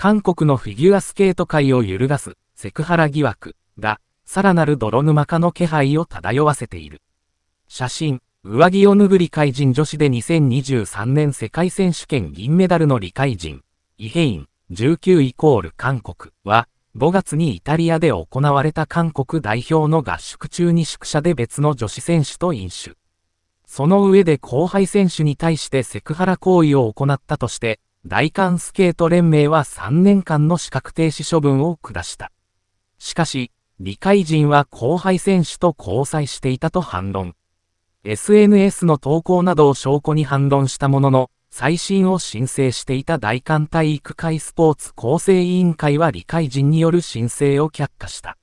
韓国のフィギュアスケート界を揺るがすセクハラ疑惑がさらなる泥沼化の気配を漂わせている。写真、上着を脱ぐ理解人女子で2023年世界選手権銀メダルの理解人、イヘイン19イコール韓国は5月にイタリアで行われた韓国代表の合宿中に宿舎で別の女子選手と飲酒。その上で後輩選手に対してセクハラ行為を行ったとして、大韓スケート連盟は3年間の資格停止処分を下した。しかし、理解人は後輩選手と交際していたと反論。SNS の投稿などを証拠に反論したものの、再審を申請していた大韓体育会スポーツ構成委員会は理解人による申請を却下した。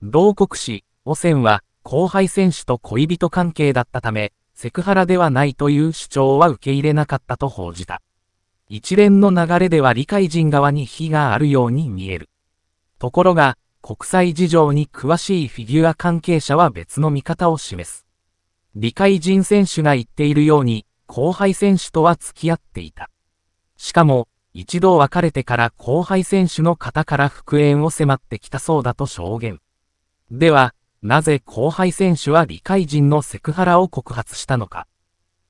同国市、汚染は、後輩選手と恋人関係だったため、セクハラではないという主張は受け入れなかったと報じた。一連の流れでは理解人側に非があるように見える。ところが、国際事情に詳しいフィギュア関係者は別の見方を示す。理解人選手が言っているように、後輩選手とは付き合っていた。しかも、一度別れてから後輩選手の方から復縁を迫ってきたそうだと証言。では、なぜ後輩選手は理解人のセクハラを告発したのか。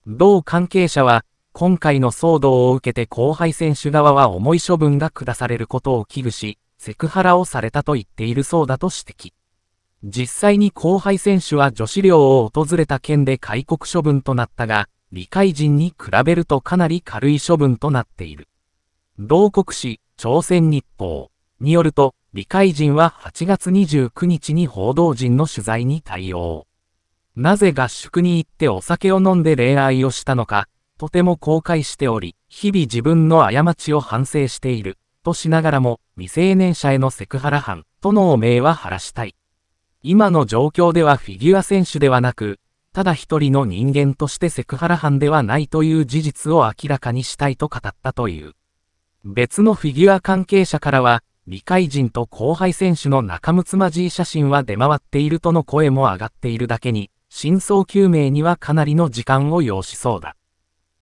同関係者は、今回の騒動を受けて後輩選手側は重い処分が下されることを危惧し、セクハラをされたと言っているそうだと指摘。実際に後輩選手は女子寮を訪れた件で戒告処分となったが、理解人に比べるとかなり軽い処分となっている。同国史、朝鮮日報によると、理解人は8月29日に報道陣の取材に対応。なぜ合宿に行ってお酒を飲んで恋愛をしたのか、とても後悔しており、日々自分の過ちを反省している、としながらも、未成年者へのセクハラ犯、との汚名は晴らしたい。今の状況ではフィギュア選手ではなく、ただ一人の人間としてセクハラ犯ではないという事実を明らかにしたいと語ったという。別のフィギュア関係者からは、未解人と後輩選手の仲睦まじい写真は出回っているとの声も上がっているだけに、真相究明にはかなりの時間を要しそうだ。